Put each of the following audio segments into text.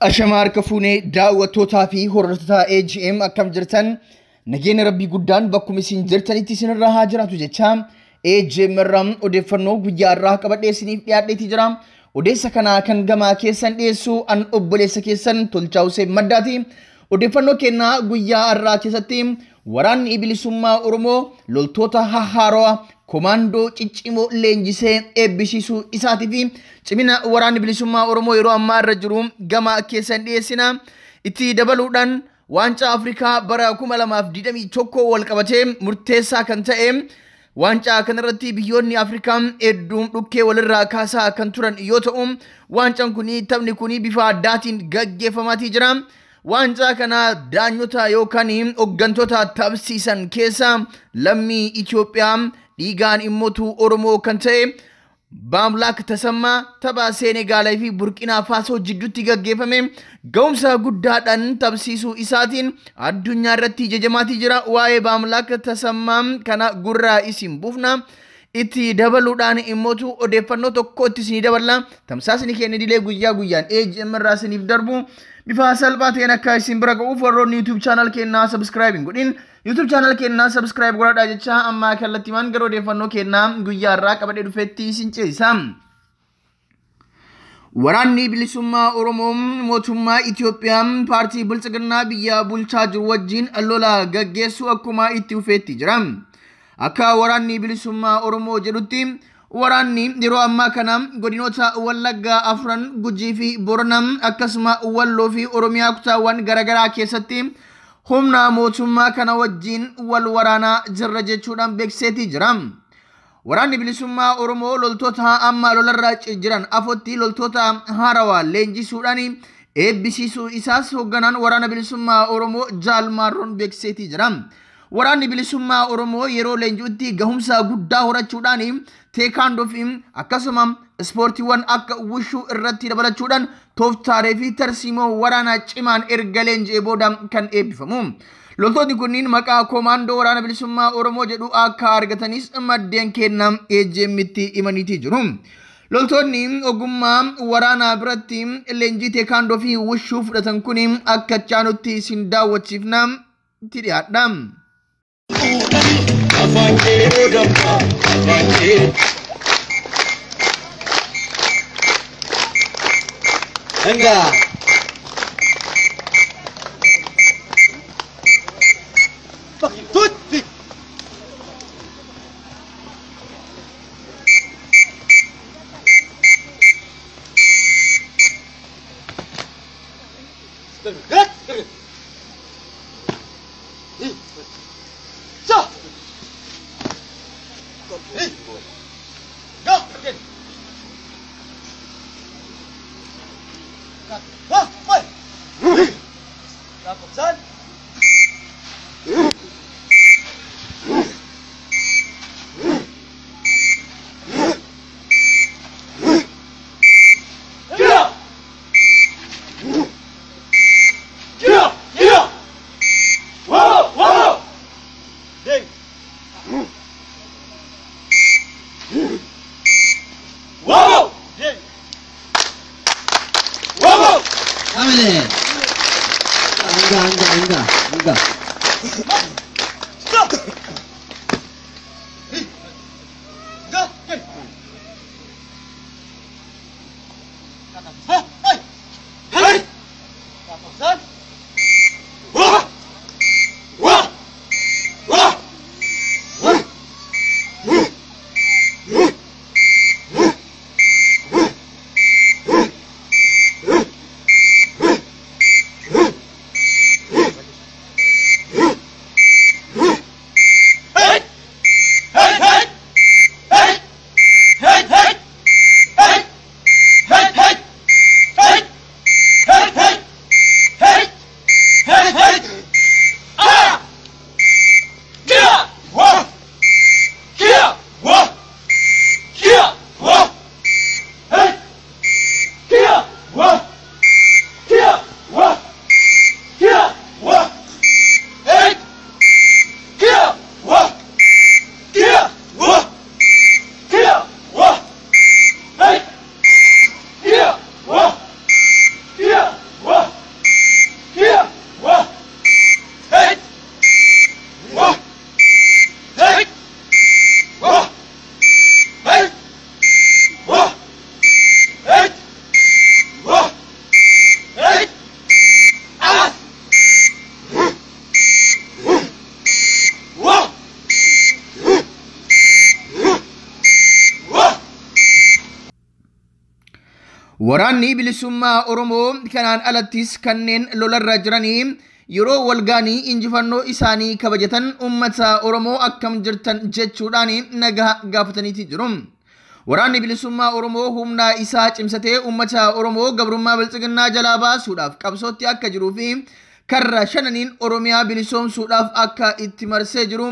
ashamar harka fuunee daawwattootaa fi hordoftootaa AGM akkam jirtan nageenya rabbii guddaan bakkuma isin jirtanitti isinirraa haa jiraatu jecha AGM irraa odeeffannoo guyyaa irraa qabadhee isiniif dhiyaadheeti jira. Odeessa kanaa kan gamaa keessan dhiyeessu an obboleessa keessan tolchaa Hussein Maddaati. Odeeffannoo kennaa guyyaa irraa keessatti waraanni ibilisummaa Oromoo loltoota hahaaroa komaandoo ciccimoo leenjisee injisee eebbisiisuu isaatii fi cimina waraanni bilisummaa Oromoo yeroo ammaa irra jiru gama keessan dhiyeessina itti dabaluudhaan waancaa Afrikaa bara 2021 wal qabatee murteessaa kan ta'e waancaa kanarratti biyyoonni Afrikaa hedduun dhukkee walirraa kaasaa kan turan yoo ta'u waancaan kun taphni kun bifa addaatiin gaggeeffamaatii jira. Waancaa kana daanyota yookaan hoggantoota taphsiisan keessa lammii Itoophiyaa dhiigaan immoo Oromoo kan ta'e Baamlaak Tasammaa taphaa Seenegaalaa fi Burqinaa Faasoo jidduutti gaggeeffame ga'umsa guddaadhaan tabsiisuu isaatiin addunyaa irratti jajamaatii jira. Waa'ee Baamlaak Tasammaa kana gurraa isin buufna. Itti dabaluudhaan immootu odeeffannoo tokko itti isinii daballa. Tamsaasni keenya dilee guyyaa guyyaan AGM irraa isiniif darbu. bifa salphaati ta'een akka isin bira ga'uuf warroonni yuutiyuub chaanal kennaa sabskraayibiin godhin yuutiyuub chaanal kennaa sabskraayib godhadhaa jecha ammaa kallattimaan gara odeeffannoo kennaa guyyaa irraa qabadhee dhufetti isin ceesa. Waraanni bilisummaa Oromoo mootummaa Itoophiyaa paartii bilchiginnaa biyya bulchaa jiru wajjin lola gaggeessu akkuma itti ufeetti jira. Akka waraanni bilisummaa Oromoo jedhutti Waraanni yeroo ammaa kana godinoota Wallaggaa afran Gujii fi Borna akkasuma Walloo fi Oromiyaa kutaawwan garaagaraa keessatti humna mootummaa kana wajjin wal waraanaa jirra jechuudhaan beekseetii jira. Waraanni bilisummaa Oromoo loltoota amma lolarra jiran afotti loltoota haarawaa leenjisuudhaan eebbisiisuu isaas hoogganaan waraana bilisummaa Oromoo Jaalmaarroon beekseetii jira. waraanni bilisummaa Oromoo yeroo leenji'utti gahumsa guddaa horachuudhaan teekaandoo fi akkasuma ispoortiiwwan akka wushuu irratti dabalachuudhaan tooftaalee fi tarsiimoo waraanaa cimaan erga leenji'ee booda kan eebbifamu. Loltoonni kunniin maqaa 'Komandoo waraana bilisummaa Oromoo jedhu akka argatanis maddeen kennam eejjeemitti himaniitii jiru. Loltoonni ogummaa waraanaa biratti leenjii teekaandoo fi wushuu fudhatan kun akka chaanutti sin daawwachiifna itti dhiyaadha. Afanyirudamma, afanyirudamma. Venga. Tutti. Got it. 앉아, 앉아, 앉아, 앉아. waraanni bilisummaa oromoo kanaan alattis kanneen lolarra jiranii yeroo walgaanii injifannoo isaanii kabajatan ummata oromoo akkam jirtan jechuudhaan nagaa gaafataniiti jiru. Waraanni bilisummaa Oromoo humnaa isaa cimsatee uummata Oromoo gabrummaa bilchiginnaa jalaa baasuudhaaf qabsootti akka jiruu fi karra shananiin Oromiyaa bilisoomsuudhaaf akka itti marsee jiru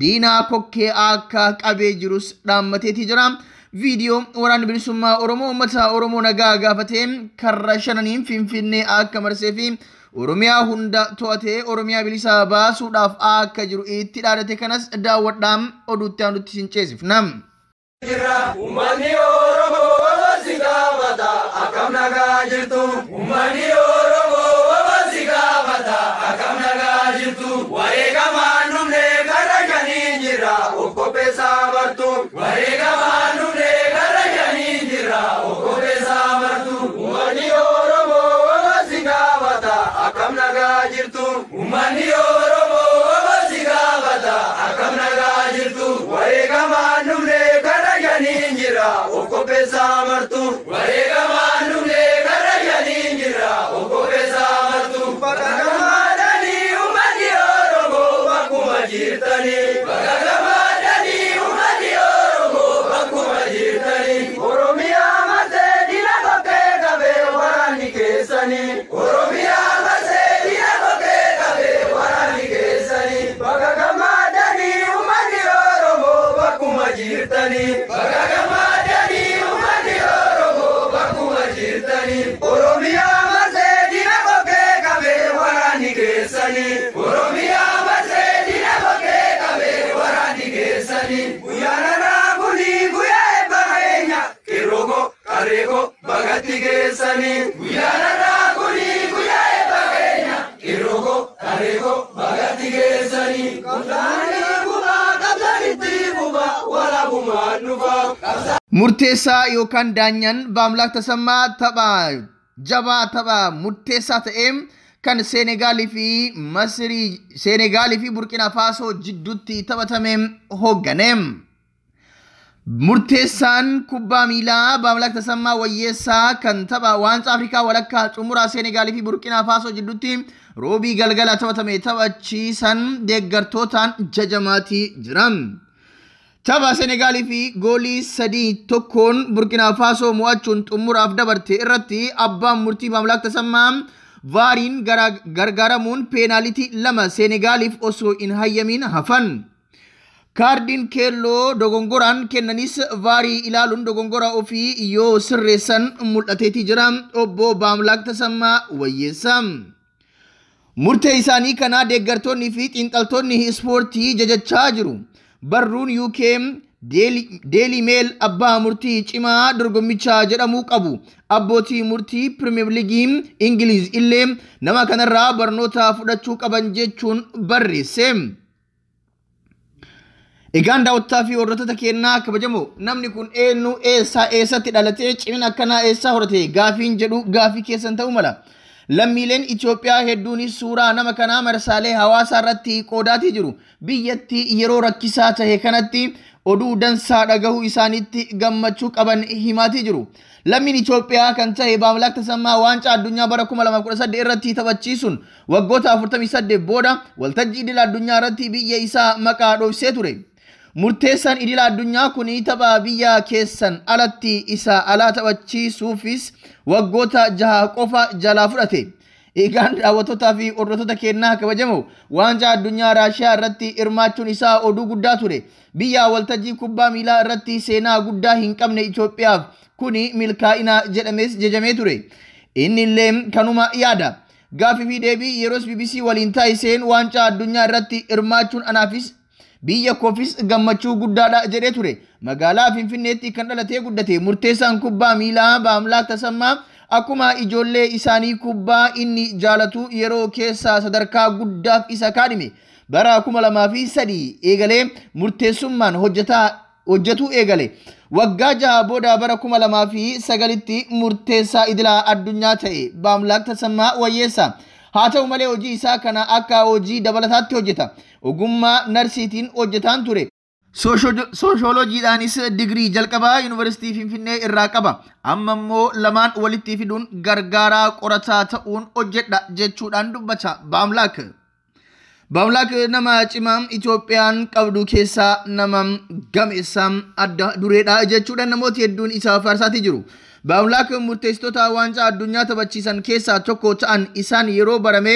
diinaa kokkee akka qabee jirus dhaammateeti jira. viidiyoo waraanni bilisummaa oromoo uummata oromoo nagaa gaafatee karra shananiin finfinnee akka marsee fi oromiyaa hunda to'atee oromiyaa bilisa baasuudhaaf akka jiru itti dhaadate kanas daawwadhaan oduutti aanutti sin ceesifna. akkam nagaa jirtu. of jedhani. Guyyaanarra kuni guyyaa eebba keenya. Yeroo koo taree koo bagatti geessani. Qabsaanii kuma qabsanitti kuma wala kumaan dhufa. Murteessaa yookaan daanyaan Baamlaak Tasammaa taphaa jabaa taphaa murteessaa ta'eem kan Seenegaalii fi Masirii Seenegaalii fi Burkina Faasoo jidduutti taphatamee hoogganeem. murteessaan kubbaa miilaa maamlakta sammaa wayyeessaa kan tapha waancaa afrikaa walakkaa xumuraa seenegaalii fi burqinaa faasoo jidduutti roobii galgala taphatame taphachiisan deeggartootaan jajamaatii jiran. Tapha Senegaalii fi goolii sadii tokkoon burqinaa faasoo mo'achuun xumuraaf dabarte irratti abbaan murtii maamlakta sammaa vaariin gargaaramuun peenaalitii lama Senegaaliif osoo hin hayyamin hafan. kaardiin keelloo dogongoraan kennanis vaarii ilaaluun dogongoraa ofii yoo sirreessan mul'ateetii jira obbo Baamlaak Tasammaa wayyeessa. Murtee isaanii kana deeggartoonnii fi xiinxaltoonni ispoortii jajachaa jiru. Barruun UK Daily meel abbaa murtii cimaa dorgommichaa jedhamu qabu. Abbootii murtii Premier Ligii Ingiliz illee nama kanarraa barnoota fudhachuu qaban jechuun barreesse. Egaan daawwataa fi hordoftota kennaa kabajamoo namni kun eenyu eessaa eessatti dhalatee cimina akkanaa eessaa horate gaafiin jedhu gaafii keessan ta'uu mala. Lammiileen Itoophiyaa hedduunis suuraa nama kanaa marsalee hawaasaa irratti qoodaatii jiru. Biyyatti yeroo rakkisaa tahe kanatti oduu dansaa dhagahuu isaaniitti gammachuu qaban himaatii jiru. Lammiin Itoophiyaa kan tahe Baamilak Tasammaa waancaa addunyaa bara 2013 irratti taphachiisuun waggoota 48 booda waltajjii idil addunyaa irratti biyya isaa maqaa dhoofsee ture. murteessaan idila addunyaa kun taphaa biyyaa keessan alatti isa alaa taphachiisuufis waggoota jaha qofa jalaa fudhate. Eegaan daawwattotaa fi hordoftoota kennaa kabajamoo waanca addunyaa Raashiyaa irratti hirmaachuun isaa oduu guddaa ture. Biyya waltajjii kubbaa miilaa irratti seenaa guddaa hin qabne Itoophiyaaf kuni milkaa'ina jedhamees jejamee ture. Inni kanuma yaada. Gaaffii fi deebii yeroo BBC waliin taa'iseen waanca addunyaa irratti hirmaachuun anaafis biyya koofis gammachuu guddaadha jedhee ture magaalaa finfinneetti kan dhalatee guddate murteessaan kubbaa miilaa baamlaak tasammaa akkuma ijoollee isaanii kubbaa inni jaalatu yeroo keessaa sadarkaa guddaaf isa kaadhime bara kuma sadii eegalee murteessummaan hojjetaa eegale. Waggaa jaha booda bara kuma lamaa sagalitti murteessaa idilaa addunyaa ta'e baamlaak tasammaa wayyeessa. Haa ta'u malee hojii isaa kana akka hojii dabalataatti hojjeta. ogummaa narsiitiin hojjetaan ture. Sooshoolojiidhaanis digirii jalqabaa Yuunivarsiitii Finfinnee irraa qaba. Amma immoo lamaan walitti fiduun gargaaraa qorataa ta'uun hojjedha jechuudhaan dubbata Baamlaak. Baamlaak nama cimaa Itoophiyaan qabdu keessaa nama gameessaa adda dureedha jechuudhaan namoota hedduun isaa faarsaatii jiru. በአምላክ ሙርቴስቶታ ዋንጫ አዱኛ ተበቺሰን ኬሳ ቶኮ ታአን ኢሳን የሮ በረሜ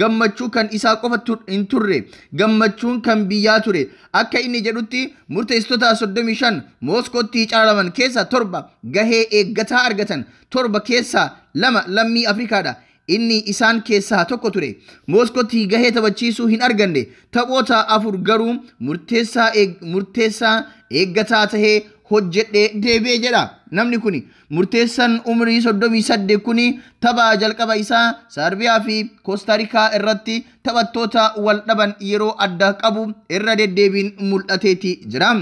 ገመቹ ከን ኢሳ ቆፈ ኢንቱሬ ገመቹን ከን ብያ ቱሬ አከ ኢኒ ጀዱቲ ሙርቴስቶታ ሶዶሚ ሸን ሞስኮቲ ጫረመን ኬሳ ቶርበ ገሄ ኤገታ አርገተን ቶርበ ኬሳ ለመ ለሚ አፍሪካዳ ኢኒ ኢሳን ኬሳ ቶኮ ቱሬ ሞስኮቲ ገሄ ተበቺሱ ሂን አርገንዴ ተቦታ አፉር ገሩ ሙርቴሳ ኤገታ ተሄ hojjedhe deebee jedha namni kun murteessan umrii soddomii sadde kun tapha jalqaba isaa sarbiyaa fi koostaarikaa irratti taphattoota wal dhaban yeroo addaa qabu irra deddeebiin mul'ateeti jira.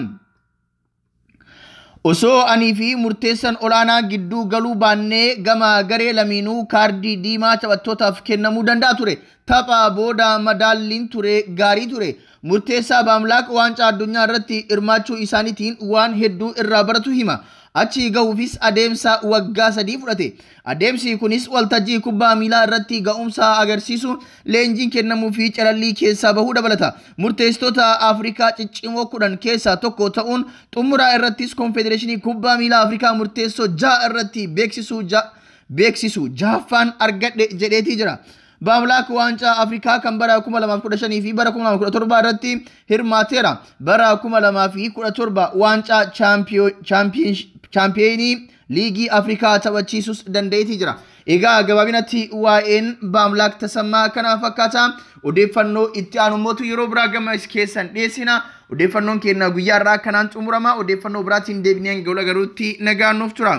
Osoo aniifi murteessan olaanaa gidduu galuu baannee gama garee lamiinuu kaardii diimaa taphattootaaf kennamuu danda'a ture. Taphaa booda madaalliin ture gaarii ture. Murteessaa Baamlaaq waancaa addunyaa irratti hirmaachuu isaaniitiin waan hedduu irraa baratu hima. achii ga'uufis adeemsa waggaa sadii fudhate. Adeemsi kunis waltajjii kubbaa miilaa irratti ga'umsa agarsiisu leenjiin kennamuu fi carallii keessaa bahuu dabalata. Murteessitoota Afrikaa ciccimoo kudhan keessaa tokko ta'uun xumuraa irrattis konfedereeshinii kubbaa miilaa Afrikaa murteessoo ja'a irratti beeksisuu jaafaan beeksisu jaaffaan argadhe jira. Baablak waancaa Afrikaa kan bara 2015 fi bara irratti hirmaateera. Bara 2017 waancaa chaampiyoonii liigii Afrikaa taphachiisus danda'eetii jira. Egaa gabaabinatti waa'een Baamlaak Tasammaa kana fakkaata odeeffannoo itti aanummotu yeroo biraa gama keessan dhiyeessina. Odeeffannoon keenya guyyaa irraa kanaan xumurama. Odeeffannoo biraatiin deebiineen gola garuutti nagaannuuf tura.